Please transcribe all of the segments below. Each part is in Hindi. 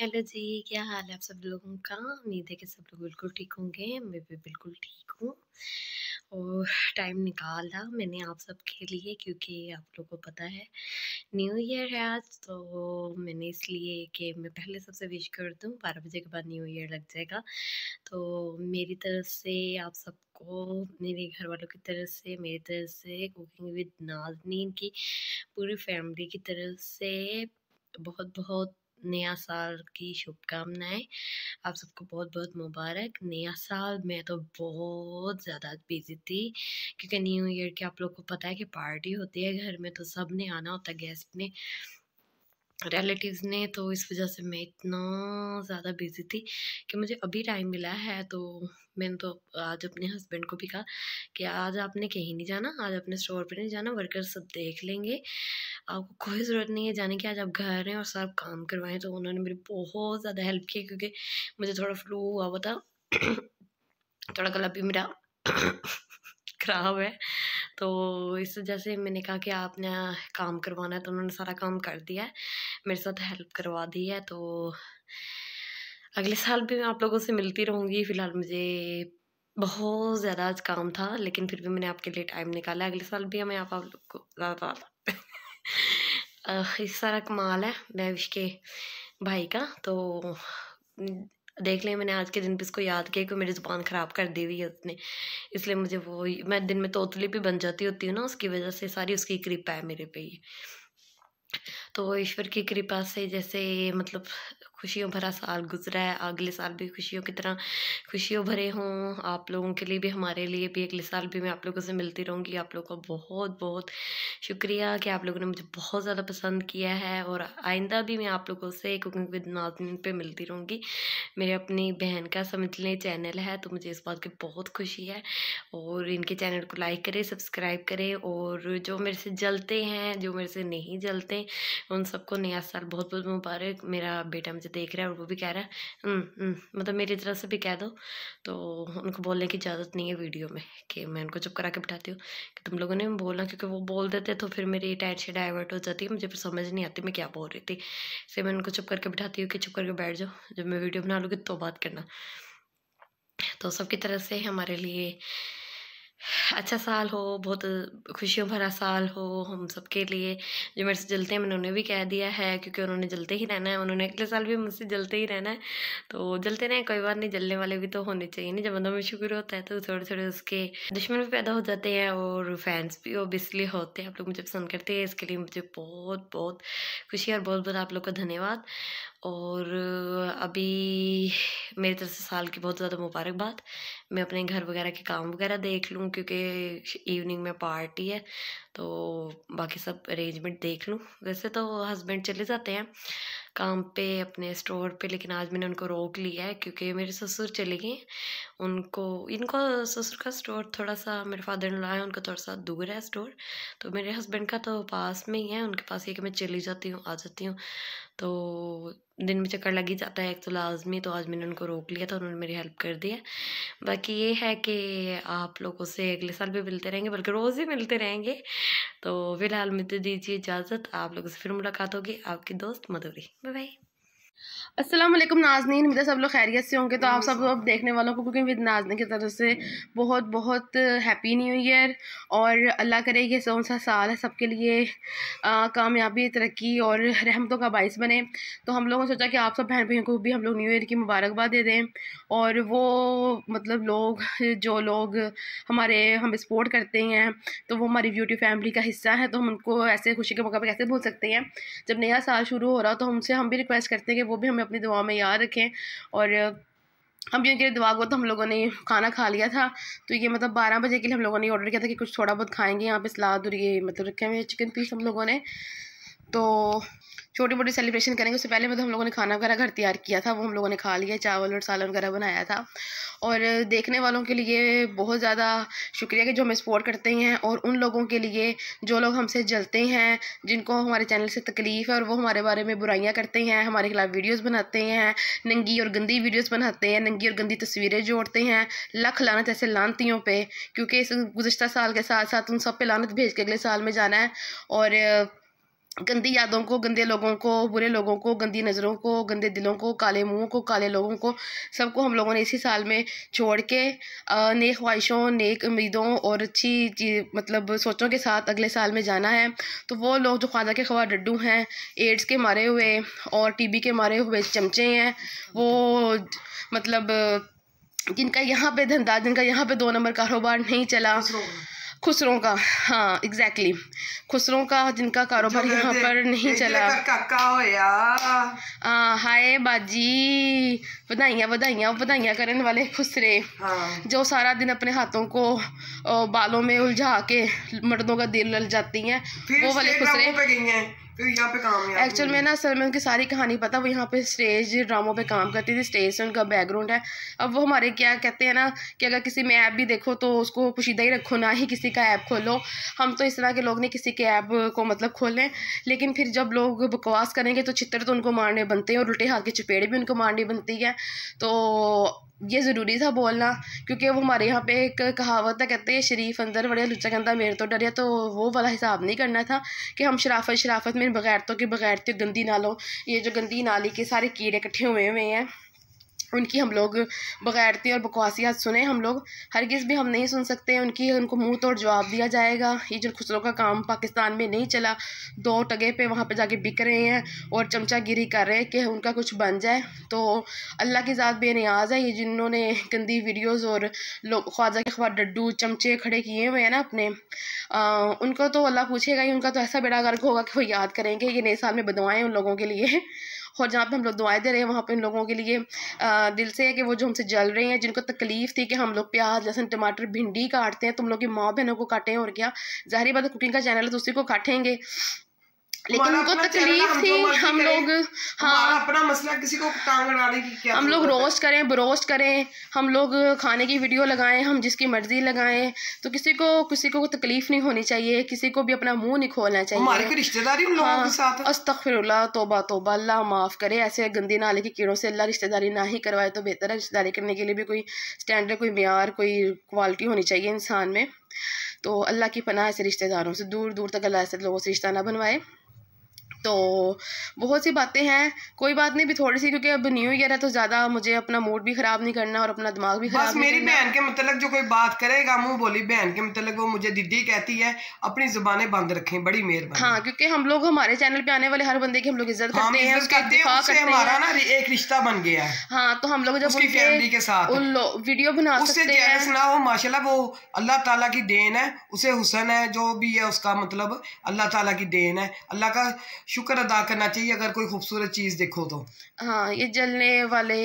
हेलो जी क्या हाल है आप सब लोगों का उम्मीद है कि सब लोग बिल्कुल ठीक होंगे मैं भी बिल्कुल ठीक हूँ और टाइम निकाला मैंने आप सब के लिए क्योंकि आप लोगों को पता है न्यू ईयर है आज तो मैंने इसलिए कि मैं पहले सबसे विश कर दूँ बारह बजे के बाद न्यू ईयर लग जाएगा तो मेरी तरफ से आप सबको मेरे घर वालों की तरफ से मेरी तरफ से कुकिंग विद नाजनीन की पूरी फैमिली की तरफ से बहुत बहुत नया साल की शुभकामनाएं आप सबको बहुत बहुत मुबारक नया साल मैं तो बहुत ज़्यादा बिजी थी क्योंकि न्यू ईयर के आप लोग को पता है कि पार्टी होती है घर में तो सब ने आना होता है गेस्ट ने रिलेटिव्स ने तो इस वजह से मैं इतना ज़्यादा बिज़ी थी कि मुझे अभी टाइम मिला है तो मैंने तो आज अपने हस्बैंड को भी कहा कि आज आपने कहीं नहीं जाना आज अपने स्टोर पर नहीं जाना वर्कर सब देख लेंगे आपको कोई ज़रूरत नहीं है जाने की आज आप घर हैं और सब काम करवाएं तो उन्होंने मेरी बहुत ज़्यादा हेल्प की क्योंकि मुझे थोड़ा फ्लू हुआ हुआ था थोड़ा गला भी मेरा ख़राब है तो इस वजह से मैंने कहा कि आपने काम करवाना है तो उन्होंने सारा काम कर दिया है मेरे साथ हेल्प करवा दी है तो अगले साल भी मैं आप लोगों से मिलती रहूँगी फ़िलहाल मुझे बहुत ज़्यादा आज काम था लेकिन फिर भी मैंने आपके लिए टाइम निकाला अगले साल भी मैं आप लोग को ज़्यादा इस सारा कमाल है बैविश के भाई का तो देख लिया मैंने आज के दिन पे इसको याद किया कि मेरी ज़ुबान ख़राब कर दी हुई है उसने इसलिए मुझे वो मैं दिन में तोतली भी बन जाती होती हूँ ना उसकी वजह से सारी उसकी कृपा है मेरे पे ये तो ईश्वर की कृपा से जैसे मतलब खुशियों भरा साल गुजरा है अगले साल भी खुशियों की तरह खुशियों भरे हों आप लोगों के लिए भी हमारे लिए भी अगले साल भी मैं आप लोगों से मिलती रहूँगी आप लोगों का बहुत बहुत शुक्रिया कि आप लोगों ने मुझे बहुत ज़्यादा पसंद किया है और आइंदा भी मैं आप लोगों से कुकिंग विद नाजमिन पे मिलती रहूँगी मेरे अपनी बहन का समझ लें चैनल है तो मुझे इस बात की बहुत खुशी है और इनके चैनल को लाइक करें सब्सक्राइब करें और जो मेरे से जलते हैं जो मेरे से नहीं जलते उन सबको नया साल बहुत बहुत मुबारक मेरा बेटा मुझे देख रहा है और वो भी कह रहा है हम्म, हम्म, मतलब मेरी तरह से भी कह दो तो उनको बोलने की इजाज़त नहीं है वीडियो में कि मैं उनको चुप करा के बिठाती हूँ कि तुम लोगों ने बोलना क्योंकि वो बोल देते तो फिर मेरी टेंशन डाइवर्ट हो जाती है मुझे फिर समझ नहीं आती मैं क्या बोल रही थी इसलिए मैं उनको चुप करके बिठाती हूँ कि चुप करके बैठ जाओ जब मैं वीडियो बना लूँगी तो बात करना तो सबकी तरह से हमारे लिए अच्छा साल हो बहुत खुशियों भरा साल हो हम सबके लिए जो मेरे से जलते हैं मैंने उन्हें भी कह दिया है क्योंकि उन्होंने जलते ही रहना है उन्होंने अगले साल भी मुझसे जलते ही रहना है तो जलते रहें कोई बात नहीं जलने वाले भी तो होने चाहिए नहीं जब बंदों में शुक्र होता है तो थोड़े थोड़े उसके दुश्मन भी पैदा हो जाते हैं और फैंस भी ओबियसली होते हैं आप लोग मुझे पसंद करते हैं इसके लिए मुझे बहुत बहुत खुशी और बहुत बहुत आप लोग का धन्यवाद और अभी मेरी तरफ से साल की बहुत ज़्यादा मुबारकबाद मैं अपने घर वगैरह के काम वगैरह देख लूँ क्योंकि इवनिंग में पार्टी है तो बाकी सब अरेंजमेंट देख लूँ वैसे तो हस्बैंड चले जाते हैं काम पे अपने स्टोर पे लेकिन आज मैंने उनको रोक लिया है क्योंकि मेरे ससुर चले गए उनको इनको ससुर का स्टोर थोड़ा सा मेरे फादर ने लाया उनका थोड़ा सा दूर है स्टोर तो मेरे हस्बैंड का तो पास में ही है उनके पास ये कि मैं चली जाती हूँ आ जाती हूँ तो दिन में चक्कर लग ही जाता है एक तो लाजमी तो आज मैंने उनको रोक लिया था उन्होंने मेरी हेल्प कर दी है बाकी ये है कि आप लोगों से अगले साल भी मिलते रहेंगे बल्कि रोज़ ही मिलते रहेंगे तो फिलहाल मुझे दीजिए इजाज़त आप लोगों से फिर मुलाकात होगी आपकी दोस्त मधुरी बाय बाय असलम नाजनीन मेरे सब लोग खैरियत से होंगे तो आप सब लोग देखने वालों को कुकिंग विद नाजनी की तरफ से बहुत बहुत हैप्पी न्यू ईयर और अल्लाह करे ये सौ सा साल है सबके लिए कामयाबी तरक्की और रहमतों का बायस बने तो हम लोगों ने सोचा कि आप सब बहन भाइयों को भी हम लोग न्यू ईयर की मुबारकबाद दे दें और वो मतलब लोग जो लोग हमारे हम सपोर्ट करते हैं तो वो हमारी ब्यूटी फैमिली का हिस्सा है तो हम उनको ऐसे खुशी के मौके पर कैसे भूल सकते हैं जब नया साल शुरू हो रहा तो हमसे हम भी रिक्वेस्ट करते हैं कि वो भी हमें अपनी दुआ में याद रखें और अब जिनके लिए दुआ को तो हम लोगों ने खाना खा लिया था तो ये मतलब बारह बजे के लिए हम लोगों ने ऑर्डर किया था कि कुछ थोड़ा बहुत खाएंगे यहाँ पे सलाद और ये मतलब रखे हुए चिकन पीस हम लोगों ने तो छोटी मोटी सेलिब्रेशन करेंगे उससे पहले मतलब हम लोगों ने खाना वगैरह घर तैयार किया था वो हम लोगों ने खा लिया चावल और सालन वगैरह बनाया था और देखने वालों के लिए बहुत ज़्यादा शुक्रिया कि जो हमें सपोर्ट करते हैं और उन लोगों के लिए जो लोग हमसे जलते हैं जिनको हमारे चैनल से तकलीफ़ है और वो हमारे बारे में बुराइयाँ करते हैं हमारे खिलाफ वीडियोज़ बनाते हैं नंगी और गंदी वीडियोज़ बनाते हैं नंगी और गंदी तस्वीरें जोड़ते हैं लख लानत ऐसे लानतियों पर क्योंकि इस गुज्तर साल के साथ साथ उन सब पे लानत भेज के अगले साल में जाना है और गंदी यादों को गंदे लोगों को बुरे लोगों को गंदी नज़रों को गंदे दिलों को काले मुंहों को काले लोगों को सबको हम लोगों ने इसी साल में छोड़ के नए ख्वाहिशों नेक उम्मीदों और अच्छी चीज मतलब सोचों के साथ अगले साल में जाना है तो वो लोग जो ख्वाजा के खवा डड्डू हैं एड्स के मारे हुए और टीबी के मारे हुए चमचे हैं वो मतलब जिनका यहाँ पर धंधा जिनका यहाँ पर दो नंबर कारोबार नहीं चला खुसरों का हाँ एग्जैक्टली exactly. खुसरों का जिनका कारोबार यहाँ पर नहीं चला हाय बाजी बधाइयाँ बधाइयाँ बधाइयाँ करने वाले खुसरे हाँ। जो सारा दिन अपने हाथों को बालों में उलझा के मर्दों का दिल लल जाती हैं वो वाले खुसरे फिर यहाँ पे काम एक्चुअल में ना असल में उनकी सारी कहानी पता वो यहाँ पे स्टेज ड्रामों पे काम करती थी स्टेज से उनका बैकग्राउंड है अब वो हमारे क्या कहते हैं ना कि अगर किसी में ऐप भी देखो तो उसको पुशीदा ही रखो ना ही किसी का ऐप खोलो हम तो इस तरह के लोग नहीं किसी के ऐप को मतलब खोलें लेकिन फिर जब लोग बकवास करेंगे तो चित्र तो उनको मारने बनते हैं और उल्टे हाथ के चपेड़े भी उनको मारनी बनती है तो ये ज़रूरी था बोलना क्योंकि वो हमारे यहाँ पे एक कहावत है कहते हैं शरीफ अंदर बड़े लुचा गंदा मेरे तो डरिया तो वो वाला हिसाब नहीं करना था कि हम शराफत शराफत में बगैरतों के बगैरते गंदी नालों ये जो गंदी नाली के सारे कीड़े इकट्ठे हुए हुए हैं उनकी हम लोग बगैरती और बकवासियात सुने हम लोग हरगिज़ भी हम नहीं सुन सकते उनकी उनको मुंह तोड़ जवाब दिया जाएगा ये जो खुसरों का काम पाकिस्तान में नहीं चला दो टगे पे वहाँ पे जाके बिक रहे हैं और चमचागिरी कर रहे हैं कि उनका कुछ बन जाए तो अल्लाह की ज़ात बेनियाज है ये जिन्होंने गंदी वीडियोज़ और लोग ख्वाजा के ख्वा डड्डू चमचे खड़े किए हुए हैं ना अपने आ, उनको तो अल्लाह पूछेगा ही उनका तो ऐसा बेड़ा गर्क होगा कि वो याद करेंगे ये नए साल में बदवाएँ उन लोगों के लिए और जहाँ पे हम लोग दुआएं दे रहे हैं वहाँ पे उन लोगों के लिए आ, दिल से है कि वो जो हमसे जल रहे हैं जिनको तकलीफ़ थी कि हम लोग प्याज लहसन टमाटर भिंडी काटते हैं तुम लोग की माँ बहनों को काटें और क्या ज़ाहरी बात कुकिंग का चैनल है तो उसी को काटेंगे लेकिन उनको तो तकलीफ थी हम लोग हाँ अपना मसला किसी को टांग अड़ाने की क्या हम लोग रोस्ट करें ब्रोस्ट करें हम लोग खाने की वीडियो लगाएं हम जिसकी मर्जी लगाएं तो किसी को किसी को तकलीफ नहीं होनी चाहिए किसी को भी अपना मुंह नहीं खोलना चाहिए हमारे रिश्तेदारी उन लोगों के हाँ, साथ अस्तगफिरुल्लाह अल्लाह माफ़ करे ऐसे गंदी नाले की कीड़ों से अल्लाह रिश्तेदारी ना ही करवाए तो बेहतर है रिश्तेदारी करने के लिए भी कोई स्टैंडर्ड कोई मैार कोई क्वालिटी होनी चाहिए इंसान में तो अल्लाह की पनाह ऐसे रिश्तेदारों से दूर दूर तक अल्लाह ऐसे लोगों से रिश्ता ना बनवाए तो बहुत सी बातें हैं कोई बात नहीं भी थोड़ी सी क्योंकि अब न्यू ईयर है तो ज़्यादा मुझे अपना मूड भी ख़राब नहीं करना और अपना दिमाग भी खराब मेरी बहन के मतलब जो कोई बात करेगा मुंह बोली बहन के मतलब वो मुझे दीदी कहती है अपनी जुबानें बंद रखें बड़ी मेहरबानी हाँ क्योंकि हम लोग हमारे चैनल पे आने वाले हर बंदे की हम लोग इज्जत हाँ, करते हैं हमारा ना एक रिश्ता बन गया है हाँ तो हम लोग जब फैमिली के साथ वीडियो बना सकते हैं ना हो वो अल्लाह तला की देन है उसे हुसन है जो भी है उसका मतलब अल्लाह तला की देन है अल्लाह का शुक्र अदा करना चाहिए अगर कोई खूबसूरत चीज़ देखो तो हाँ ये जलने वाले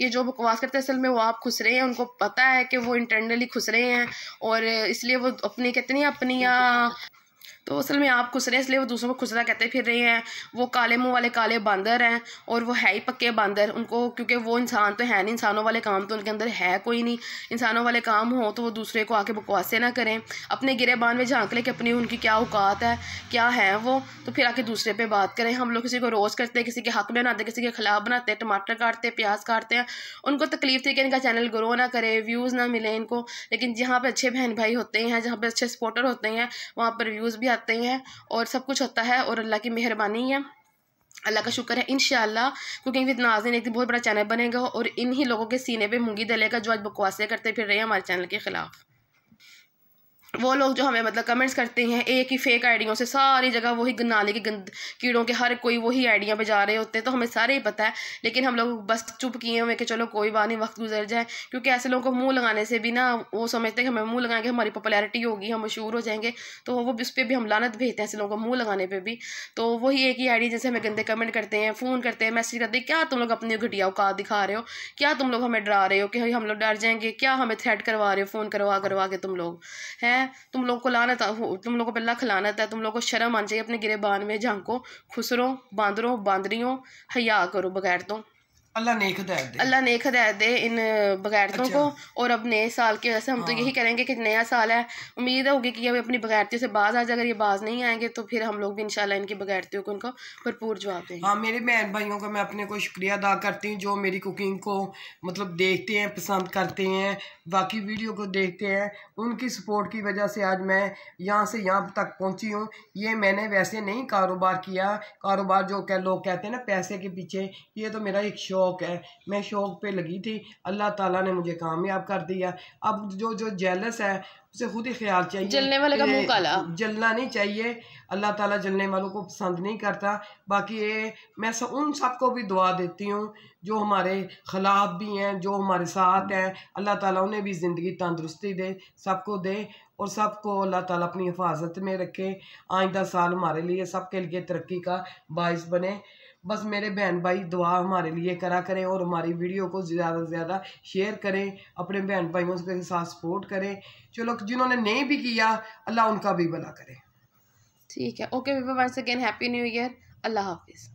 ये जो बकवास करते हैं असल में वो आप खुश रहे हैं उनको पता है कि वो इंटरनली खुश रहे हैं और इसलिए वो अपनी कितनी अपनियाँ अपनी तो असल में आप खुसरे इसलिए वो दूसरों को खुसरा कहते फिर रहे हैं वो काले मुंह वाले काले बंदर हैं और वो है ही पक्के बंदर उनको क्योंकि वो इंसान तो है नहीं इंसानों वाले काम तो उनके अंदर है कोई नहीं इंसानों वाले काम हो तो वो दूसरे को आके बकवासें ना करें अपने गिरेबान में झांक लें कि अपनी उनकी क्या औकात है क्या है वो तो फिर आके दूसरे पर बात करें हम लोग किसी को रोज़ करते हैं किसी के हक में बनाते किसी के खिलाफ बनाते हैं टमाटर काटते हैं प्याज काटते हैं उनको तकलीफ थी कि इनका चैनल ग्रो ना करे व्यूज़ ना मिले इनको लेकिन जहाँ पर अच्छे बहन भाई होते हैं जहाँ पर अच्छे सपोर्टर होते हैं वहाँ पर व्यूज़ भी जाते हैं और सब कुछ होता है और अल्लाह की मेहरबानी है अल्लाह का शुक्र है इन क्योंकि विद नाजिन एक बहुत बड़ा चैनल बनेगा और इन्हीं लोगों के सीने पे मूँगी दलेगा जो आज बकवासें करते फिर रहे हैं हमारे चैनल के ख़िलाफ़ वो लोग जो हमें मतलब कमेंट्स करते हैं एक ही फेक आइडियों से सारी जगह वही नाले के गंद कीड़ों के हर कोई वही आइडिया पे जा रहे होते हैं तो हमें सारे ही पता है लेकिन हम लोग बस चुप किए हुए कि चलो कोई बात नहीं वक्त गुजर जाए क्योंकि ऐसे लोगों को मुंह लगाने से भी ना वो समझते हैं कि हमें मुंह लगाएंगे हमारी पॉपुलैरिटी होगी हम मशहूर हो जाएंगे तो वो उस पर भी हम लानत भेजते हैं ऐसे लोगों को मुँह लगाने पर भी तो वही एक ही आइडिया जैसे हमें गंदे कमेंट करते हैं फ़ोन करते हैं मैसेज करते हैं क्या तुम लोग अपनी घटिया औकात दिखा रहे हो क्या तुम लोग हमें डरा रहे हो कि हम लोग डर जाएंगे क्या हमें थ्रेड करवा रहे हो फ़ोन करवा करवा के तुम लोग हैं तुम लोग को लानत तुम लोग को लख लानत है तुम लोग को शर्म आनी चाहिए अपने गिरे बान में झांको खुसरो बांदरो बांदरियों हया करो बगैर तो अल्लाह नेक हदायत दे अल्लाह नेक हदायत दे इन बगैरतों अच्छा। को और अब नए साल के वजह से हम हाँ। तो यही हाँ। करेंगे कि नया साल है उम्मीद होगी कि अभी अपनी बगैरतियों से बाज आ जाए अगर ये बाज नहीं आएंगे तो फिर हम लोग भी इंशाल्लाह इनकी बगैरतियों को उनको भरपूर जवाब देंगे हाँ मेरे बहन भाइयों का मैं अपने को शुक्रिया अदा करती हूँ जो मेरी कुकिंग को मतलब देखते हैं पसंद करते हैं बाकी वीडियो को देखते हैं उनकी सपोर्ट की वजह से आज मैं यहाँ से यहाँ तक पहुँची हूँ ये मैंने वैसे नहीं कारोबार किया कारोबार जो लोग कहते हैं ना पैसे के पीछे ये तो मेरा एक शौक शौक़ है मैं शौक़ पे लगी थी अल्लाह ताला ने मुझे कामयाब कर दिया अब जो जो जेलस है उसे खुद ही ख्याल चाहिए जलने वाले का मुंह काला जलना नहीं चाहिए अल्लाह ताला जलने वालों को पसंद नहीं करता बाकी ये मैं सब उन सबको भी दुआ देती हूँ जो हमारे खिलाफ भी हैं जो हमारे साथ हैं अल्लाह ताला उन्हें भी ज़िंदगी तंदरुस्ती दे सबको दे और सबको अल्लाह ताला अपनी हिफाजत में रखे आइंदा साल हमारे लिए सबके लिए तरक्की का बायस बने बस मेरे बहन भाई दुआ हमारे लिए करा करें और हमारी वीडियो को ज़्यादा से ज़्यादा शेयर करें अपने बहन भाइयों के साथ सपोर्ट करें चलो जिन्होंने नहीं भी किया अल्लाह उनका भी भला करे ठीक है okay once again happy new year अल्लाह हाफिज़